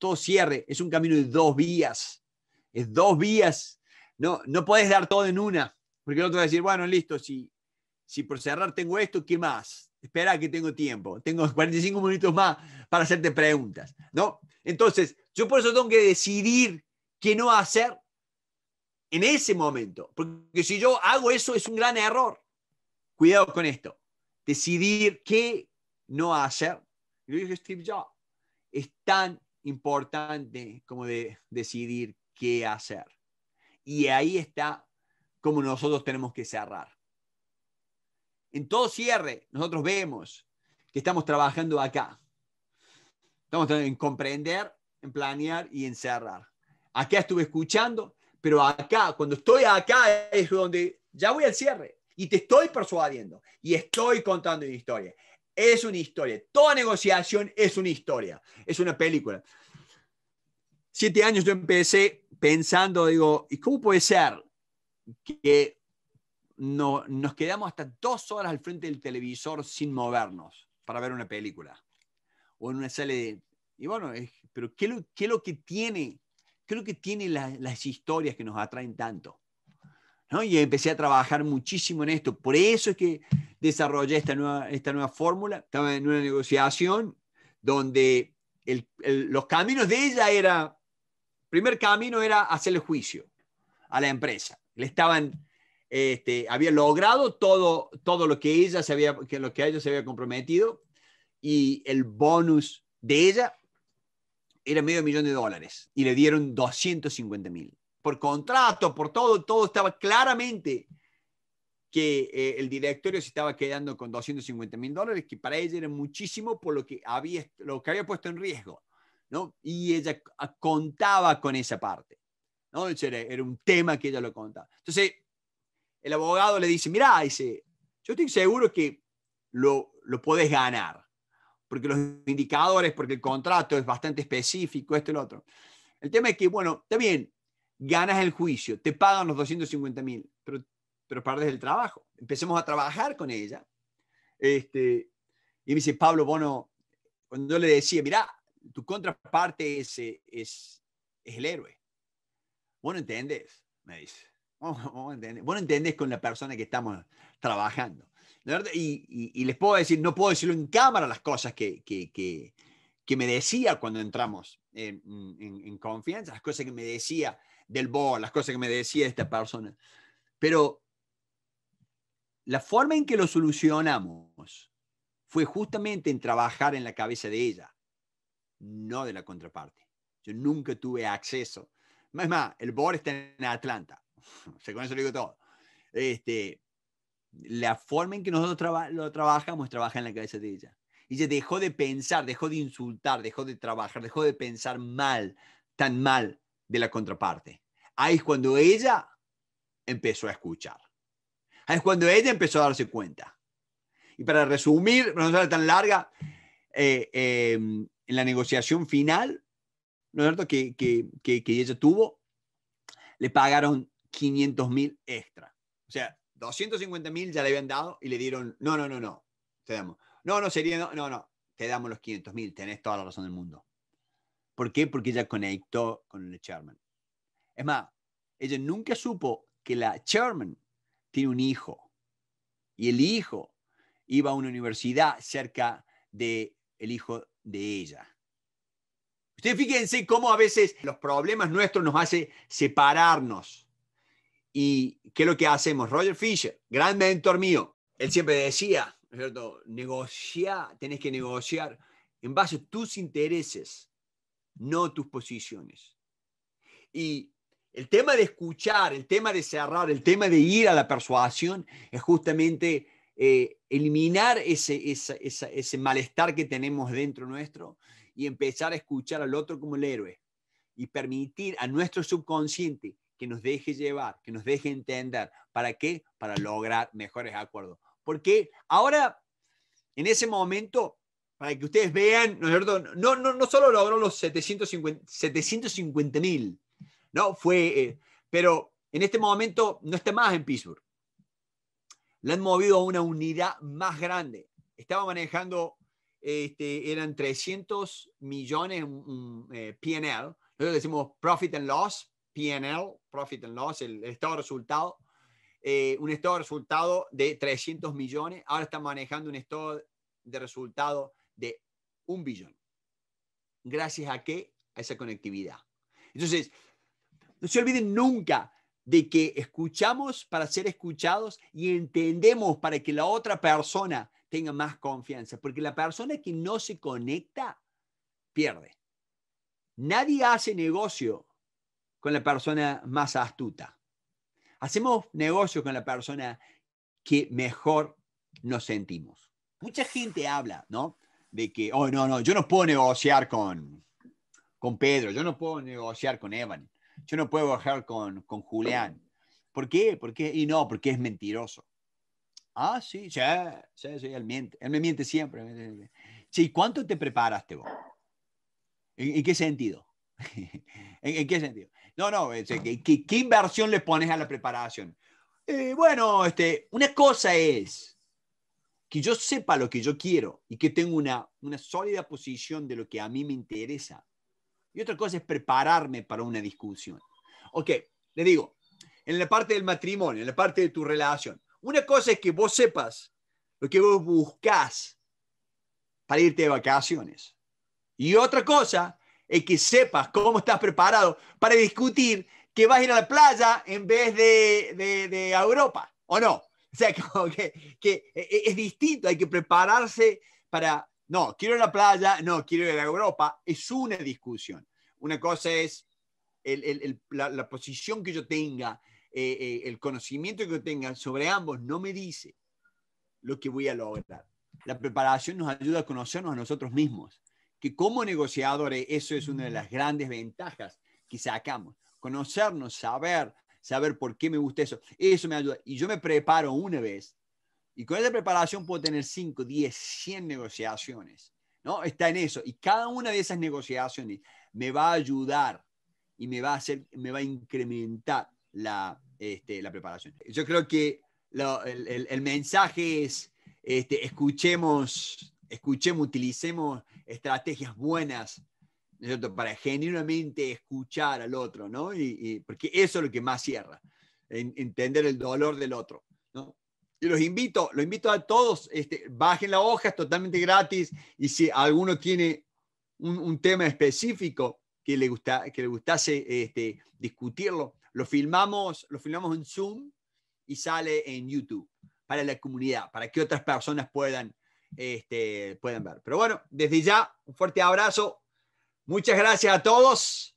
todo cierre, es un camino de dos vías, es dos vías, no, no puedes dar todo en una, porque el otro va a decir, bueno, listo, si, si por cerrar tengo esto, ¿qué más? Espera que tengo tiempo, tengo 45 minutos más para hacerte preguntas, ¿no? Entonces, yo por eso tengo que decidir qué no hacer en ese momento, porque si yo hago eso es un gran error. Cuidado con esto, decidir qué no hacer. Lo dijo Steve Jobs, están importante como de decidir qué hacer. Y ahí está como nosotros tenemos que cerrar. En todo cierre, nosotros vemos que estamos trabajando acá. Estamos en comprender, en planear y en cerrar. Acá estuve escuchando, pero acá, cuando estoy acá, es donde ya voy al cierre y te estoy persuadiendo y estoy contando mi historia es una historia. Toda negociación es una historia, es una película. Siete años yo empecé pensando, digo, ¿y cómo puede ser que no, nos quedamos hasta dos horas al frente del televisor sin movernos para ver una película? O en una sala de... Y bueno, pero ¿qué es, lo, que tiene? ¿Qué que tiene las historias que nos atraen tanto? Y empecé a trabajar muchísimo en esto. Por eso es que desarrollé esta nueva, esta nueva fórmula. Estaba en una negociación donde los caminos de ella era, primer camino era hacer el juicio a la empresa. Le estaban, este, había logrado todo, todo lo que ella se había, que lo que ella se había comprometido y el bonus de ella era medio millón de dólares y le dieron 250 mil por contrato, por todo, todo estaba claramente que eh, el directorio se estaba quedando con 250 mil dólares, que para ella era muchísimo por lo que había, lo que había puesto en riesgo, ¿no? Y ella ah, contaba con esa parte, ¿no? Era, era un tema que ella lo contaba. Entonces, el abogado le dice, mira, dice, yo estoy seguro que lo, lo puedes ganar, porque los indicadores, porque el contrato es bastante específico, esto y lo otro. El tema es que, bueno, también, ganas el juicio, te pagan los 250 mil, pero, pero perdes el trabajo. Empecemos a trabajar con ella. Este, y me dice, Pablo bueno, cuando le decía, mira, tu contraparte es, eh, es, es el héroe. bueno, no entendés, me dice. bueno, entendés. con la persona que estamos trabajando. Y, y, y, les puedo decir, no puedo decirlo en cámara las cosas que, que, que me decía cuando entramos en, confianza, las cosas que me decía del BOR, las cosas que me decía esta persona. Pero la forma en que lo solucionamos fue justamente en trabajar en la cabeza de ella, no de la contraparte. Yo nunca tuve acceso. Más más, el BOR está en Atlanta. se con eso digo todo. Este, la forma en que nosotros lo trabajamos trabaja en la cabeza de ella. Y ella dejó de pensar, dejó de insultar, dejó de trabajar, dejó de pensar mal, tan mal de la contraparte. Ahí es cuando ella empezó a escuchar. Ahí es cuando ella empezó a darse cuenta. Y para resumir, para no ser tan larga, eh, eh, en la negociación final, ¿no es cierto?, que, ella tuvo, le pagaron 500 mil extra. O sea, 250 mil ya le habían dado y le dieron, no, no, no, no, te damos no, no, sería, no, no, Te damos los 500 mil, tenés toda la razón del mundo. ¿Por qué? Porque ella conectó con el chairman. Es más, ella nunca supo que la chairman tiene un hijo y el hijo iba a una universidad cerca del el hijo de ella. Ustedes fíjense cómo a veces los problemas nuestros nos hace separarnos. ¿Y qué es lo que hacemos? Roger Fisher, gran mentor mío, él siempre decía, ¿no es cierto? Negociar, tenés que negociar en base a tus intereses, no tus posiciones. Y el tema de escuchar, el tema de cerrar, el tema de ir a la persuasión es justamente eh, eliminar ese, ese malestar que tenemos dentro nuestro y empezar a escuchar al otro como el héroe y permitir a nuestro subconsciente que nos deje llevar, que nos deje entender. ¿Para qué? Para lograr mejores acuerdos. Porque ahora, en ese momento, para que ustedes vean, ¿no No, no, solo logró los 750 mil, ¿no? Fue, eh, pero en este momento no está más en Pittsburgh. Le han movido a una unidad más grande. Estaba manejando, este, eran 300 millones un, eh, PNL. Nosotros decimos profit and loss, PNL, profit and loss, el, el estado de resultado. Eh, un estado de resultado de 300 millones, ahora está manejando un estado de resultado de un billón. ¿Gracias a qué? A esa conectividad. Entonces, no se olviden nunca de que escuchamos para ser escuchados y entendemos para que la otra persona tenga más confianza, porque la persona que no se conecta pierde. Nadie hace negocio con la persona más astuta. Hacemos negocios con la persona que mejor nos sentimos. Mucha gente habla, ¿no? De que, oh, no, no, yo no puedo negociar con, con Pedro, yo no puedo negociar con Evan, yo no puedo negociar con, con Julián. ¿Por qué? ¿Por qué? Y no, porque es mentiroso. Ah, sí, sí, sí, sí él miente. Él me miente siempre. Sí, ¿cuánto te preparaste vos? ¿En, qué sentido? ¿En, qué sentido? No, no, este, ¿qué, inversión le pones a la preparación? Eh, bueno, este, una cosa es que yo sepa lo que yo quiero y que tengo una, una sólida posición de lo que a mí me interesa. Y otra cosa es prepararme para una discusión. Ok, le digo, en la parte del matrimonio, en la parte de tu relación, una cosa es que vos sepas lo que vos buscás para irte de vacaciones. Y otra cosa eh, que sepas cómo estás preparado para discutir que vas a ir a la playa en vez de, de, a Europa, ¿o no? O sea, como que, e, e, es distinto, hay que prepararse para, no, quiero ir a la playa, no, quiero ir a Europa, es una discusión. Una cosa es la, posición que yo tenga, eh, eh, el conocimiento que yo tenga sobre ambos, no me dice lo que voy a lograr. La preparación nos ayuda a conocernos a nosotros mismos que como negociadores eh, eso es una de las grandes ventajas que sacamos. Conocernos, saber, saber por qué me gusta eso, eso me ayuda. Y yo me preparo una vez y con esa preparación puedo tener 5, 10, 100 negociaciones. ¿no? Está en eso. Y cada una de esas negociaciones me va a ayudar y me va a, hacer, me va a incrementar la, este, la preparación. Yo creo que el, mensaje es, este, escuchemos escuchemos, utilicemos estrategias buenas para genuinamente escuchar al otro, ¿no? Y, porque eso es lo que más cierra, entender el dolor del otro, ¿no? Y los invito, lo invito a todos, este, bajen la hoja, es totalmente gratis, y si alguno tiene un, tema específico que le, gusta, que le gustase este, discutirlo, lo filmamos, lo filmamos en Zoom y sale en YouTube para la comunidad, para que otras personas puedan este, pueden ver. Pero bueno, desde ya, un fuerte abrazo. Muchas gracias a todos.